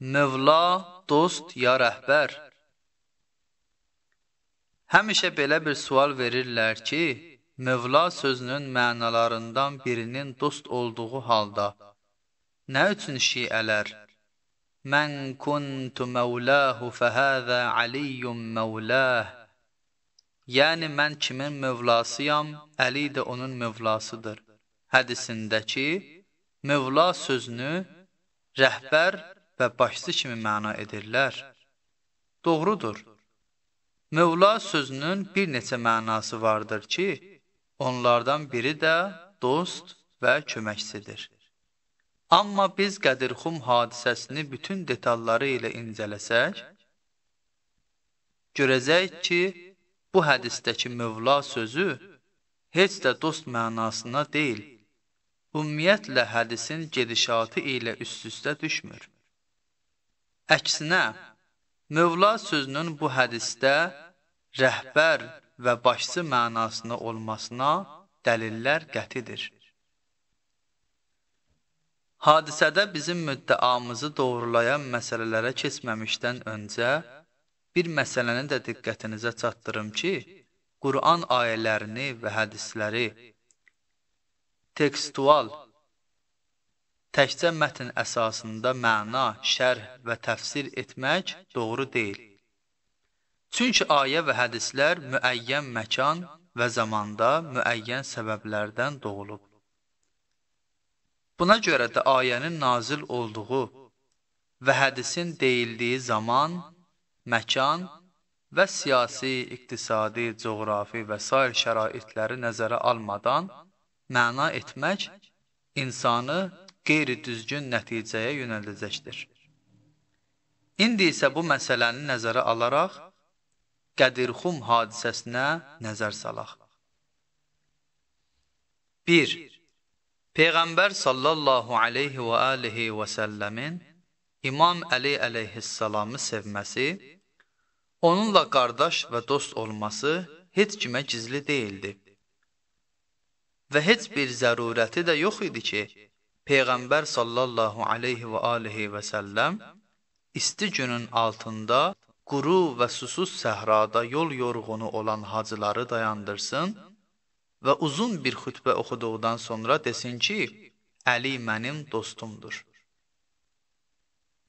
Mövla, dost ya rəhbər. Həmişə belə bir sual verirlər ki, Mövla sözünün mənalarından birinin dost olduğu halda, nə üçün şiələr? Mən kuntu məvləhu fəhəzə aliyyum məvləh. Yəni, mən kimin mövlasıyam, Əli də onun mövlasıdır. Hədisindəki Mövla sözünü rəhbər və başçı kimi məna edirlər. Doğrudur. Mövla sözünün bir neçə mənası vardır ki, onlardan biri də dost və köməkçidir. Amma biz Qədirxum hadisəsini bütün detalları ilə incələsək, görəcək ki, bu hədisdəki Mövla sözü heç də dost mənasına deyil, ümumiyyətlə hədisin gedişatı ilə üst-üstə düşmür. Əksinə, Mövla sözünün bu hədisdə rəhbər və başçı mənasını olmasına dəlillər qətidir. Hadisədə bizim müddəamızı doğrulayan məsələlərə keçməmişdən öncə bir məsələni də diqqətinizə çatdırım ki, Quran ayələrini və hədisləri tekstual təkcə mətn əsasında məna, şərh və təfsir etmək doğru deyil. Çünki ayə və hədislər müəyyən məkan və zamanda müəyyən səbəblərdən doğulub. Buna görə də ayənin nazil olduğu və hədisin deyildiyi zaman, məkan və siyasi, iqtisadi, coğrafi və s. şəraitləri nəzərə almadan məna etmək insanı qeyri-düzgün nəticəyə yönəldəcəkdir. İndi isə bu məsələni nəzərə alaraq Qədirxum hadisəsinə nəzər salaq. 1. Peyğəmbər sallallahu aleyhi və alihi və səlləmin İmam Əli əleyhissalamı sevməsi, onunla qardaş və dost olması heç kimə gizli deyildi və heç bir zərurəti də yox idi ki, Peyğəmbər sallallahu aleyhi və alihi və səlləm isti günün altında quru və susuz səhrada yol yorğunu olan hacıları dayandırsın və uzun bir xütbə oxuduqdan sonra desin ki, Əli mənim dostumdur.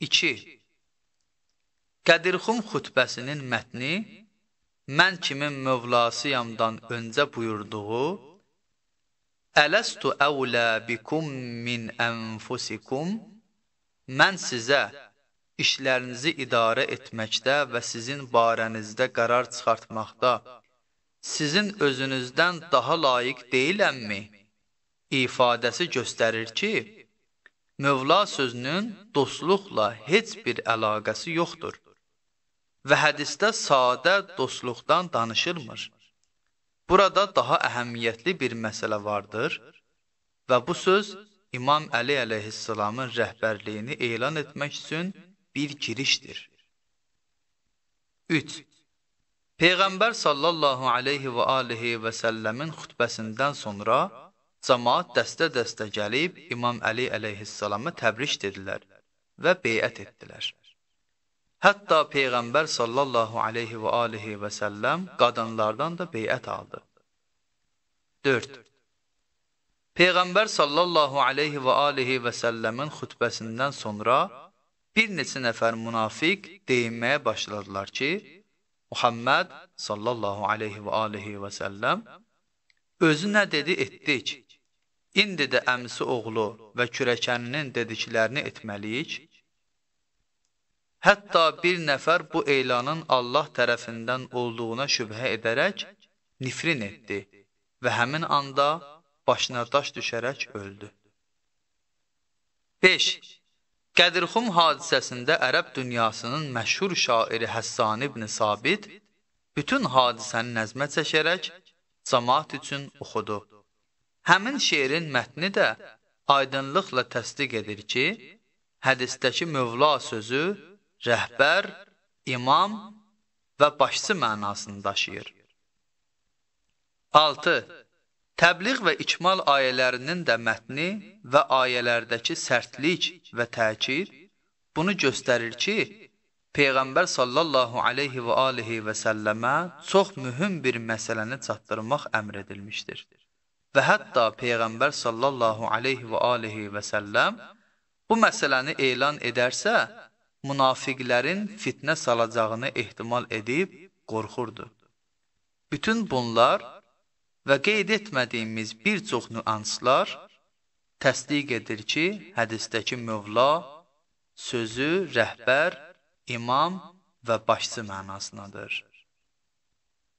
2. Qədirxum xütbəsinin mətni mən kimin mövlasıyamdan öncə buyurduğu Ələstu əvlə bikum min ənfusikum Mən sizə işlərinizi idarə etməkdə və sizin barənizdə qərar çıxartmaqda sizin özünüzdən daha layiq deyiləmmi? ifadəsi göstərir ki, Mövla sözünün dostluqla heç bir əlaqəsi yoxdur və hədisdə sadə dostluqdan danışılmır. Burada daha əhəmiyyətli bir məsələ vardır və bu söz İmam Əli əleyhissalamın rəhbərliyini elan etmək üçün bir girişdir. 3. Peyğəmbər sallallahu aleyhi və alihi və səlləmin xütbəsindən sonra cəmaat dəstə-dəstə gəlib İmam Əli əleyhissalama təbrik dedilər və beyət etdilər. Hətta Peyğəmbər sallallahu aleyhi və alihi və səlləm qadınlardan da beyət aldı. 4. Peyğəmbər sallallahu aleyhi və alihi və səlləmin xütbəsindən sonra bir neçə nəfər münafiq deyinməyə başladılar ki, Muhammed sallallahu aleyhi və alihi və səlləm özü nə dedi etdik. İndi də əmsi oğlu və kürəkəninin dediklərini etməliyik Hətta bir nəfər bu elanın Allah tərəfindən olduğuna şübhə edərək nifrin etdi və həmin anda başına daş düşərək öldü. 5. Qədirxum hadisəsində ərəb dünyasının məşhur şairi Həssan ibn Sabit bütün hadisəni nəzmə çəkərək cəmaat üçün oxudu. Həmin şeirin mətni də aydınlıqla təsdiq edir ki, hədisdəki mövla sözü rəhbər, imam və başçı mənasını daşıyır. 6. Təbliğ və ikmal ayələrinin də mətni və ayələrdəki sərtlik və təkir bunu göstərir ki, Peyğəmbər sallallahu aleyhi və alihi və səlləmə çox mühüm bir məsələni çatdırmaq əmr edilmişdir. Və hətta Peyğəmbər sallallahu aleyhi və alihi və səlləm bu məsələni elan edərsə, münafiqlərin fitnə salacağını ehtimal edib qorxurdu. Bütün bunlar və qeyd etmədiyimiz bir çox nüanslar təsdiq edir ki, hədisdəki mövla sözü rəhbər, imam və başçı mənasındadır.